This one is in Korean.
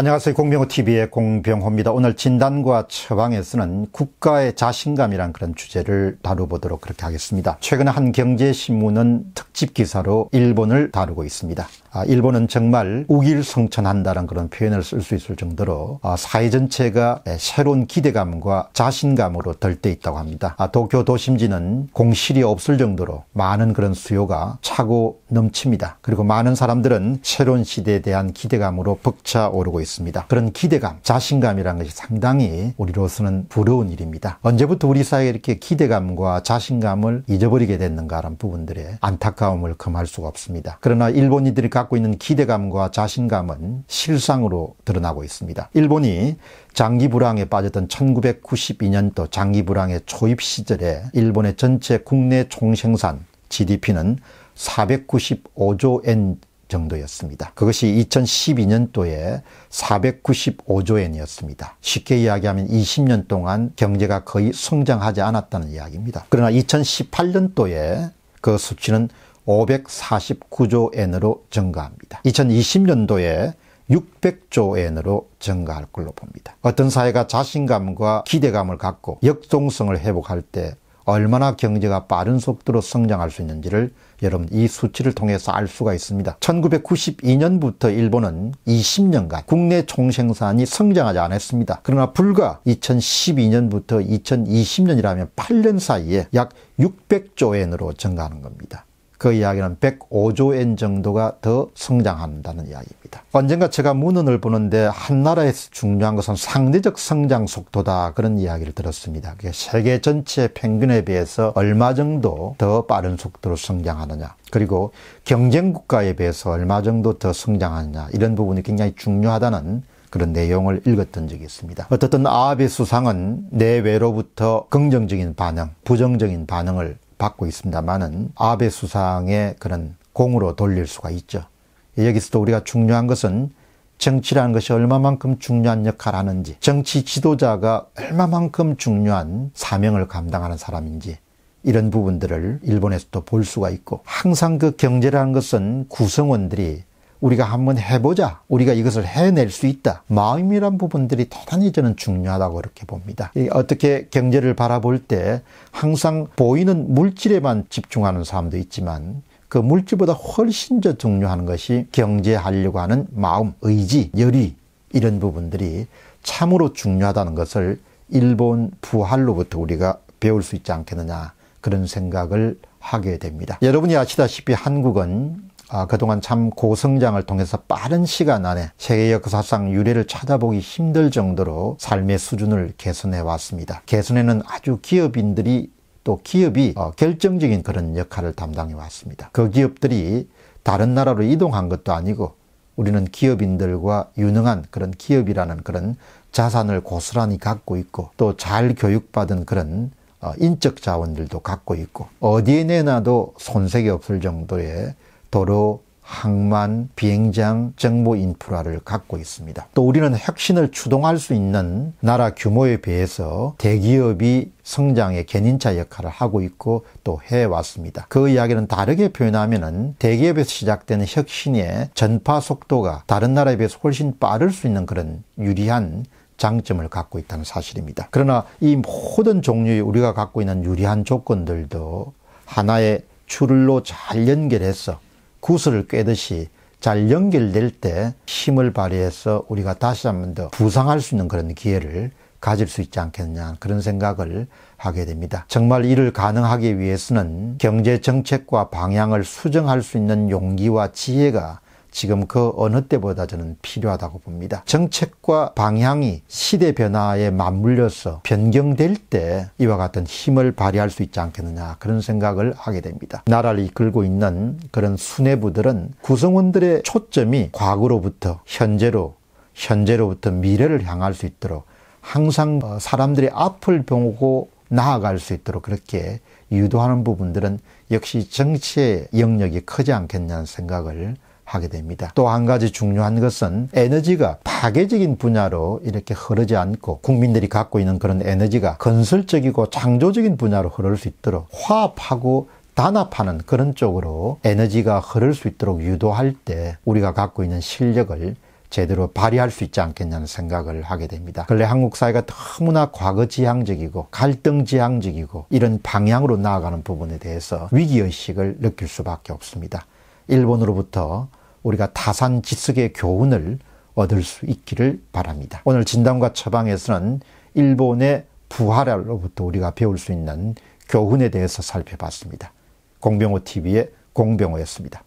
안녕하세요. 공병호TV의 공병호입니다. 오늘 진단과 처방에서는 국가의 자신감이란 그런 주제를 다뤄보도록 그렇게 하겠습니다. 최근 한 경제신문은 특집 기사로 일본을 다루고 있습니다. 아, 일본은 정말 우길성천한다는 그런 표현을 쓸 수 있을 정도로 아, 사회 전체가 새로운 기대감과 자신감으로 덜때 있다고 합니다. 아, 도쿄 도심지는 공실이 없을 정도로 많은 그런 수요가 차고 넘칩니다. 그리고 많은 사람들은 새로운 시대에 대한 기대감으로 벅차오르고 있습니다. 있습니다. 그런 기대감, 자신감이라는 것이 상당히 우리로서는 부러운 일입니다. 언제부터 우리 사회에 이렇게 기대감과 자신감을 잊어버리게 됐는가라는 부분들의 안타까움을 금할 수가 없습니다. 그러나 일본인들이 갖고 있는 기대감과 자신감은 실상으로 드러나고 있습니다. 일본이 장기 불황에 빠졌던 1992년도 장기 불황의 초입 시절에 일본의 전체 국내 총생산 GDP는 495조 엔 정도였습니다. 그것이 2012년도에 495조 엔이었습니다. 쉽게 이야기하면 20년 동안 경제가 거의 성장하지 않았다는 이야기입니다. 그러나 2018년도에 그 수치는 549조 엔으로 증가합니다. 2020년도에 600조 엔으로 증가할 걸로 봅니다. 어떤 사회가 자신감과 기대감을 갖고 역동성을 회복할 때 얼마나 경제가 빠른 속도로 성장할 수 있는지를 여러분 이 수치를 통해서 알 수가 있습니다. 1992년부터 일본은 20년간 국내 총생산이 성장하지 않았습니다. 그러나 불과 2012년부터 2020년이라면 8년 사이에 약 600조 엔으로 증가하는 겁니다. 그 이야기는 105조엔 정도가 더 성장한다는 이야기입니다. 언젠가 제가 문헌을 보는데 한 나라에서 중요한 것은 상대적 성장 속도다 그런 이야기를 들었습니다. 그게 세계 전체 평균에 비해서 얼마 정도 더 빠른 속도로 성장하느냐 그리고 경쟁 국가에 비해서 얼마 정도 더 성장하느냐 이런 부분이 굉장히 중요하다는 그런 내용을 읽었던 적이 있습니다. 어떻든 아베 수상은 내외로부터 긍정적인 반응, 부정적인 반응을 받고 있습니다만은 아베 수상의 그런 공으로 돌릴 수가 있죠. 여기서도 우리가 중요한 것은 정치라는 것이 얼마만큼 중요한 역할을 하는지, 정치 지도자가 얼마만큼 중요한 사명을 감당하는 사람인지, 이런 부분들을 일본에서도 볼 수가 있고, 항상 그 경제라는 것은 구성원들이 우리가 한번 해보자. 우리가 이것을 해낼 수 있다. 마음이란 부분들이 대단히 저는 중요하다고 이렇게 봅니다. 어떻게 경제를 바라볼 때 항상 보이는 물질에만 집중하는 사람도 있지만 그 물질보다 훨씬 더 중요한 것이 경제하려고 하는 마음, 의지, 열의 이런 부분들이 참으로 중요하다는 것을 일본 부활로부터 우리가 배울 수 있지 않겠느냐 그런 생각을 하게 됩니다. 여러분이 아시다시피 한국은 아, 그동안 참 고성장을 통해서 빠른 시간 안에 세계 역사상 유례를 찾아보기 힘들 정도로 삶의 수준을 개선해 왔습니다. 개선에는 아주 기업인들이 또 기업이 어, 결정적인 그런 역할을 담당해 왔습니다. 그 기업들이 다른 나라로 이동한 것도 아니고 우리는 기업인들과 유능한 그런 기업이라는 그런 자산을 고스란히 갖고 있고 또 잘 교육받은 그런 어, 인적 자원들도 갖고 있고 어디에 내놔도 손색이 없을 정도의 도로, 항만, 비행장, 정보 인프라를 갖고 있습니다. 또 우리는 혁신을 추동할 수 있는 나라 규모에 비해서 대기업이 성장의 견인차 역할을 하고 있고 또 해왔습니다. 그 이야기는 다르게 표현하면 대기업에서 시작되는 혁신의 전파 속도가 다른 나라에 비해서 훨씬 빠를 수 있는 그런 유리한 장점을 갖고 있다는 사실입니다. 그러나 이 모든 종류의 우리가 갖고 있는 유리한 조건들도 하나의 줄로 잘 연결해서 구슬을 꿰듯이 잘 연결될 때 힘을 발휘해서 우리가 다시 한 번 더 부상할 수 있는 그런 기회를 가질 수 있지 않겠냐 그런 생각을 하게 됩니다. 정말 이를 가능하기 위해서는 경제 정책과 방향을 수정할 수 있는 용기와 지혜가 지금 그 어느 때보다 저는 필요하다고 봅니다. 정책과 방향이 시대 변화에 맞물려서 변경될 때 이와 같은 힘을 발휘할 수 있지 않겠느냐 그런 생각을 하게 됩니다. 나라를 이끌고 있는 그런 수뇌부들은 구성원들의 초점이 과거로부터 현재로 현재로부터 미래를 향할 수 있도록 항상 어, 사람들의 앞을 보고 나아갈 수 있도록 그렇게 유도하는 부분들은 역시 정치의 영역이 크지 않겠냐는 생각을 하게 됩니다. 또 한 가지 중요한 것은 에너지가 파괴적인 분야로 이렇게 흐르지 않고 국민들이 갖고 있는 그런 에너지가 건설적이고 창조적인 분야로 흐를 수 있도록 화합하고 단합하는 그런 쪽으로 에너지가 흐를 수 있도록 유도할 때 우리가 갖고 있는 실력을 제대로 발휘할 수 있지 않겠냐는 생각을 하게 됩니다. 근래 한국 사회가 너무나 과거 지향적이고 갈등 지향적이고 이런 방향으로 나아가는 부분에 대해서 위기의식을 느낄 수밖에 없습니다. 일본으로부터 우리가 다산 지석의 교훈을 얻을 수 있기를 바랍니다. 오늘 진단과 처방에서는 일본의 부활라로부터 우리가 배울 수 있는 교훈에 대해서 살펴봤습니다. 공병호 TV의 공병호였습니다.